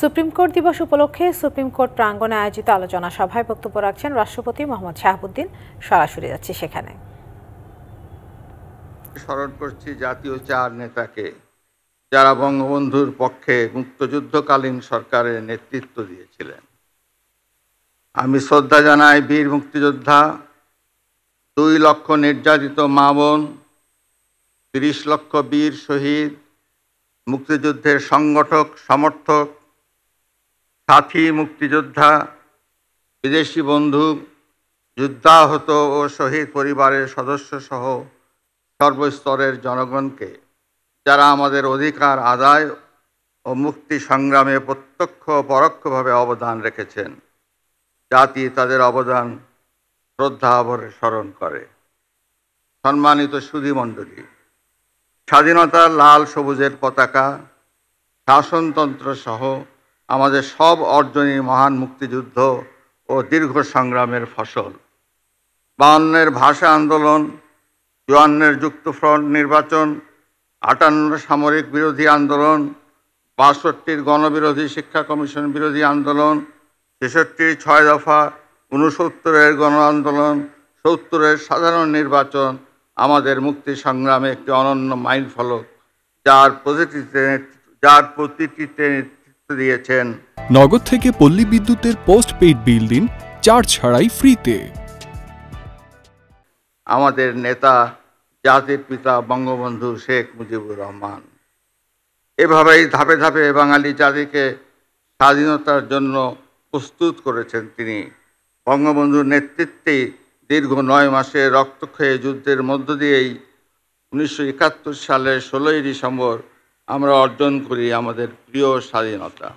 supreme court দিবস উপলক্ষে supreme court প্রাঙ্গনে আয়োজিত আলোচনা সভায় বক্তব্য রাখছেন রাষ্ট্রপতি মোহাম্মদ শাহাবুদ্দিন সরাসরি যাচ্ছে সেখানে স্মরণ করছি জাতীয় চার নেতাকে যারা বঙ্গবন্ধুর পক্ষে মুক্তযুদ্ধকালীন সরকারের নেতৃত্ব দিয়েছিলেন আমি শ্রদ্ধা জানাই বীর মুক্তিযোদ্ধা দুই লক্ষ নির্যাতিত মা বোন তিরিশ লক্ষ বীর শহীদ মুক্তিযুদ্ধের সংগঠক সমর্থক সাথী মুক্তিযোদ্ধা বিদেশি বন্ধু যুদ্ধাহত ও শহীদ পরিবারের সদস্য সহ সর্বস্তরের জনগণকে যারা আমাদের অধিকার আদায় ও মুক্তি সংগ্রামে প্রত্যক্ষ পরোক্ষভাবে অবদান রেখেছেন জাতি তাদের অবদান শ্রদ্ধাভরে স্মরণ করে সম্মানিত সুধীমণ্ডলী স্বাধীনতার লাল সবুজের পতাকা শাসনতন্ত্র সহ আমাদের সব অর্জনই মহান মুক্তিযুদ্ধ ও দীর্ঘ সংগ্রামের ফসল বাউন্নের ভাষা আন্দোলন চুয়ান্নের যুক্তফ্রন্ট নির্বাচন আটান্ন সামরিক বিরোধী আন্দোলন বাষট্টির গণবিরোধী শিক্ষা কমিশন বিরোধী আন্দোলন ছেষট্টির ছয় দফা ঊনসত্তরের গণ আন্দোলন সত্তরের সাধারণ নির্বাচন আমাদের মুক্তি সংগ্রামে একটি অনন্য মাইল ফলক যার প্রতিটিতে যার প্রতিটিতে দিয়েছেন নগদ থেকে পল্লী বিদ্যুতের পোস্ট পেইড বিল দিন চার্জ ছাড়াই ফ্রিতে আমাদের নেতা জাতির পিতা বঙ্গবন্ধু শেখ মুজিবুর রহমান এভাবেই ধাপে ধাপে বাঙালি জাতিকে স্বাধীনতার জন্য প্রস্তুত করেছেন তিনি বঙ্গবন্ধুর নেতৃত্বে দীর্ঘ নয় মাসে রক্তক্ষয়ী যুদ্ধের মধ্য দিয়েই উনিশশো সালে ষোলোই ডিসেম্বর আমরা অর্জন করি আমাদের প্রিয় স্বাধীনতা